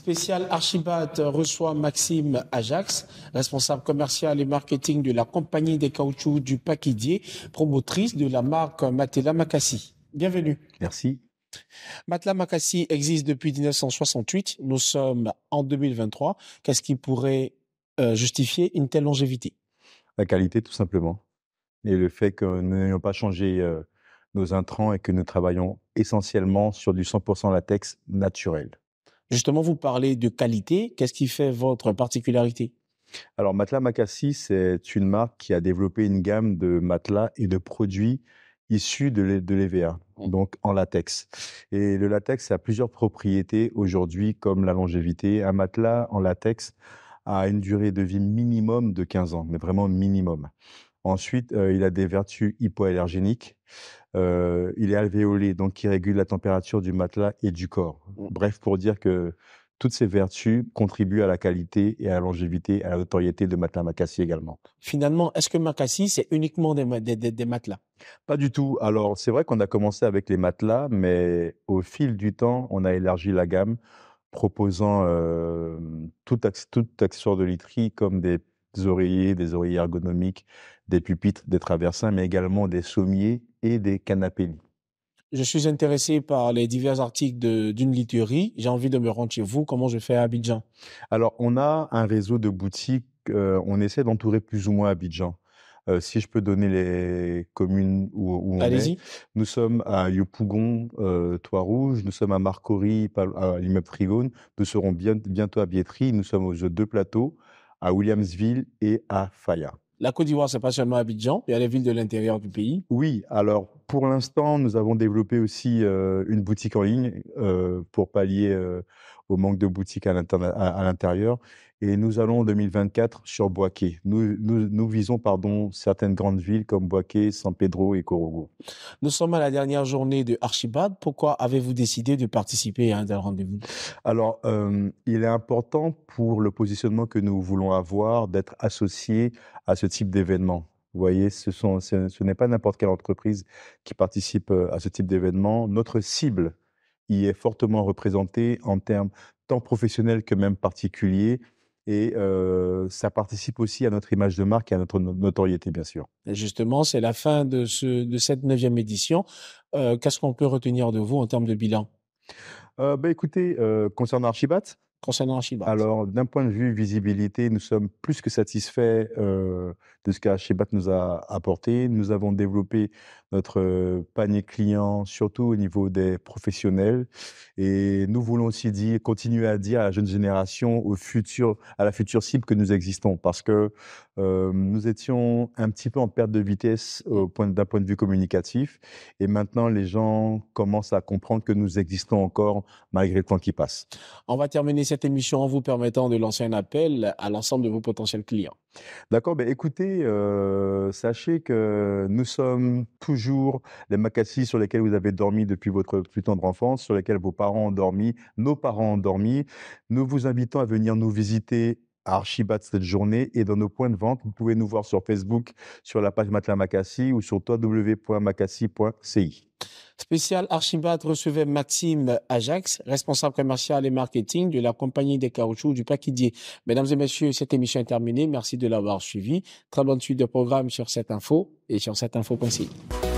spécial Archibat reçoit Maxime Ajax, responsable commercial et marketing de la compagnie des caoutchoucs du Paquidier, promotrice de la marque Matela Makassi. Bienvenue. Merci. Matela Makassi existe depuis 1968. Nous sommes en 2023. Qu'est-ce qui pourrait euh, justifier une telle longévité La qualité, tout simplement. Et le fait que nous n'ayons pas changé euh, nos intrants et que nous travaillons essentiellement sur du 100% latex naturel. Justement, vous parlez de qualité. Qu'est-ce qui fait votre particularité Alors, Matelas Makassi, c'est une marque qui a développé une gamme de matelas et de produits issus de l'EVA, mmh. donc en latex. Et le latex a plusieurs propriétés aujourd'hui, comme la longévité. Un matelas en latex a une durée de vie minimum de 15 ans, mais vraiment minimum. Ensuite, euh, il a des vertus hypoallergéniques. Euh, il est alvéolé, donc qui régule la température du matelas et du corps. Mmh. Bref, pour dire que toutes ces vertus contribuent à la qualité et à la longévité, à la notoriété de matelas Macassi également. Finalement, est-ce que Macassi, c'est uniquement des, matelas Pas du tout. Alors, c'est vrai qu'on a commencé avec les matelas, mais au fil du temps, on a élargi la gamme, proposant euh, tout, tout, accessoire de literie comme des des oreillers, des oreillers ergonomiques, des pupitres, des traversins, mais également des sommiers et des canapés Je suis intéressé par les divers articles d'une literie. J'ai envie de me rendre chez vous. Comment je fais à Abidjan Alors, on a un réseau de boutiques. Euh, on essaie d'entourer plus ou moins Abidjan. Euh, si je peux donner les communes où, où on est. Nous sommes à Yopougon, euh, Toit-Rouge, nous sommes à Marcory, à l'immeuble Frigone, nous serons bientôt à Biétry, nous sommes aux deux plateaux, à Williamsville et à Faya. La Côte d'Ivoire, c'est pas seulement Abidjan, il y a les villes de l'intérieur du pays. Oui, alors pour l'instant, nous avons développé aussi euh, une boutique en ligne euh, pour pallier euh, au manque de boutiques à l'intérieur. Et nous allons en 2024 sur Boaké. Nous, visons pardon, certaines grandes villes comme Boaké, San Pedro et Corogo. Nous sommes à la dernière journée de Archibald. Pourquoi avez-vous décidé de participer à un tel rendez-vous Alors, euh, il est important pour le positionnement que nous voulons avoir d'être associé à ce type d'événement. Vous voyez, ce, sont, ce, ce n'est pas n'importe quelle entreprise qui participe euh, à ce type d'événement. Notre cible y est fortement représentée en termes tant professionnels que même particuliers et euh, ça participe aussi à notre image de marque et à notre notoriété, bien sûr. justement, c'est la fin de, ce, de cette neuvième édition. Euh, qu'est-ce qu'on peut retenir de vous en termes de bilan euh, bah, Écoutez, concernant Archibat, concernant Archibald Alors, d'un point de vue visibilité, nous sommes plus que satisfaits euh, de ce qu'Archibald nous a apporté. Nous avons développé notre euh, panier client, surtout au niveau des professionnels. Et nous voulons aussi dire, continuer à dire à la jeune génération, au futur, à la future cible que nous existons, parce que euh, nous étions un petit peu en perte de vitesse d'un point de vue communicatif. Et maintenant, les gens commencent à comprendre que nous existons encore malgré le temps qui passe. On va terminer cette émission en vous permettant de lancer un appel à l'ensemble de vos potentiels clients. D'accord, ben écoutez, euh, sachez que nous sommes toujours les macassis sur lesquels vous avez dormi depuis votre plus tendre enfance, sur lesquels vos parents ont dormi, nos parents ont dormi. Nous vous invitons à venir nous visiter à Archibat cette journée et dans nos points de vente. Vous pouvez nous voir sur Facebook, sur la page Matelas Makassi ou sur www.macassi.ci. Spécial Archibald recevait Maxime Ajax, responsable commercial et marketing de la compagnie des caoutchoucs du Paquidier. Mesdames et messieurs, cette émission est terminée. Merci de l'avoir suivi. Très bonne suite de programme sur cette info et sur cette info info.ci.